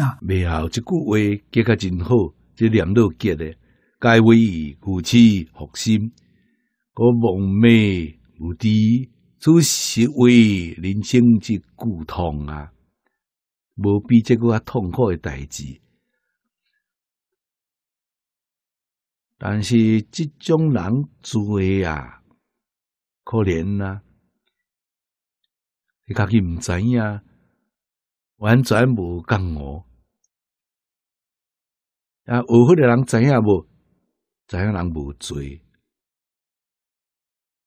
啊！未后即句话结较真好，即念落结咧，该为骨此核心、国梦寐无知，此实为人生之苦痛啊！无比即个较痛苦的代志。但是这种人罪啊，可怜啊，你家己唔知呀，完全无讲我。啊，有会的人知影无？知影人无罪？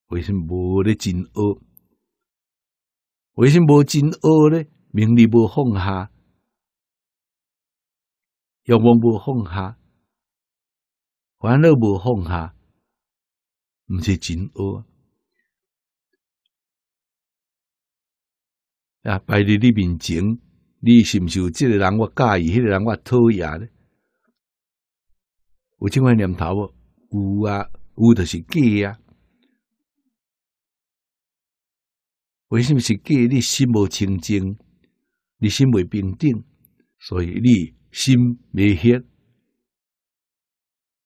为什么咧真恶？为什么真恶咧？名利无放下，欲望无放下。烦恼无放下，毋是真恶啊！摆伫你面前，你是毋是有即个人我介意，那个人我讨厌呢？我这款念头无有啊，有就是假啊。为什么是假？你心无清净，你心未平定，所以你心没歇。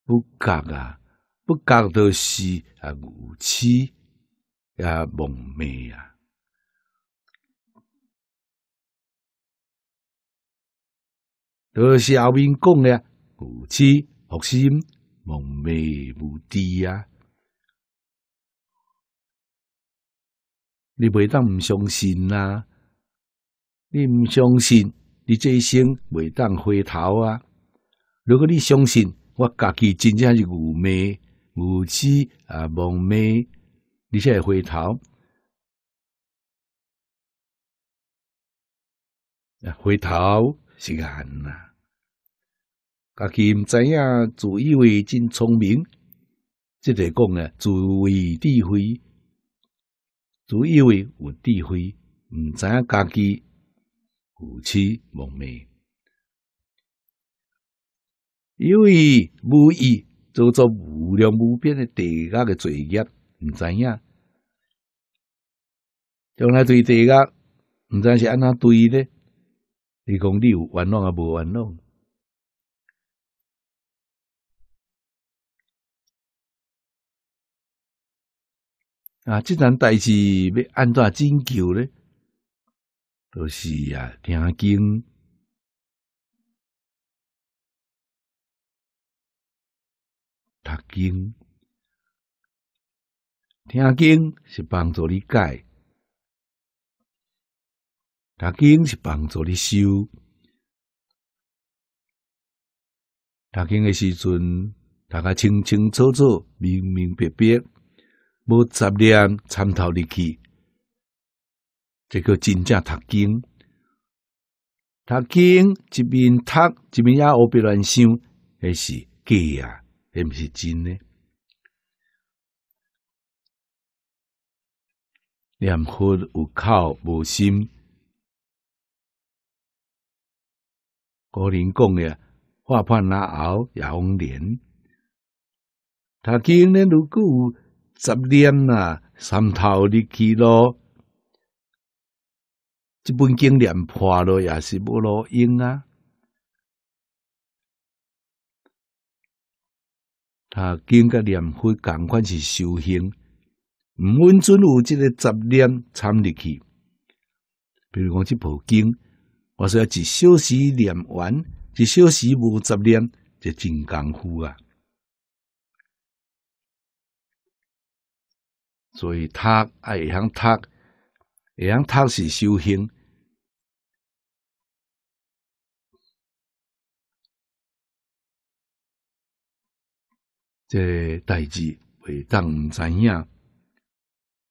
不觉啊，不觉都是啊，无知啊蒙昧啊。都是后面讲呀，无知、恶心、蒙昧、无知啊。你袂当唔相信啊，你唔相信，你这一生袂当回头啊！如果你相信，我家己真正是愚昧、无知啊，蒙昧。你现在回头，回头是岸呐。家己唔知影，自以为真聪明，即个讲啊，自为智慧，自以为有智慧，唔知影家己无知蒙昧。因为无意做做无量无边的地界个罪业，毋知影。将来对地界，毋知是安怎对呢？你讲你有冤枉啊，无冤枉？啊，这阵代志要安怎拯救呢？都是啊，听经。读经，听经是帮助你解；读经是帮助你修。读经的时阵，大家清清楚楚、明明白白，无杂念参透入去，这个真正读经。读经一边读，一边也胡思乱想，那是假啊！是不是真的？念佛有口无心，古人讲呀：“化饭拿熬也红莲。”他今年如果有十念啊，三头入去咯，即本经念破了也是无路用啊。啊，经甲念，佛共款是修行，毋稳准有即个杂念参入去。比如讲，即部经，我说一小时念完，一小时无杂念，就真功夫啊。所以，读爱会向读，会向读是修行。这代志会当唔知影。